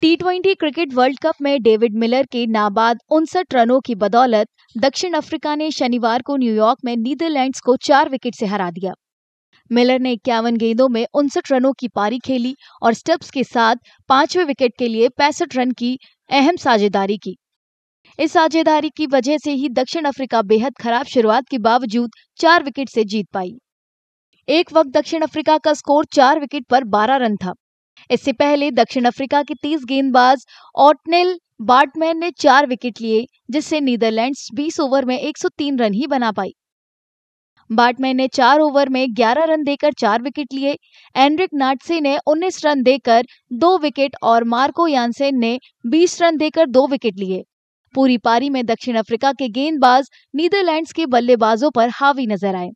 T cricket world cup में David Miller के नाबाद उनसठ रनों की बदौलत दक्षिण अफ्रीका ने शनिवार को न्यूयॉर्क में नीदरलैंड्स को चार विकेट से हरा दिया मिलर ने इक्यावन गेंदों में उनसठ रनों की पारी खेली और स्टब्स के साथ पांचवें विकेट के लिए पैंसठ रन की अहम साझेदारी की इस साझेदारी की वजह से ही दक्षिण अफ्रीका बेहद खराब शुरुआत के बावजूद चार विकेट से जीत पाई एक वक्त दक्षिण अफ्रीका का स्कोर चार विकेट पर बारह रन था इससे पहले दक्षिण अफ्रीका के तीस गेंदबाज ऑटनेल बार्टमैन ने चार विकेट लिए जिससे नीदरलैंड्स 20 ओवर में 103 रन ही बना पाई बाटमैन ने चार ओवर में 11 रन देकर चार विकेट लिए एनरिक नाटसे ने 19 रन देकर दो विकेट और मार्को यानसेन ने 20 रन देकर दो विकेट लिए पूरी पारी में दक्षिण अफ्रीका के गेंदबाज नीदरलैंड्स के बल्लेबाजों पर हावी नजर आए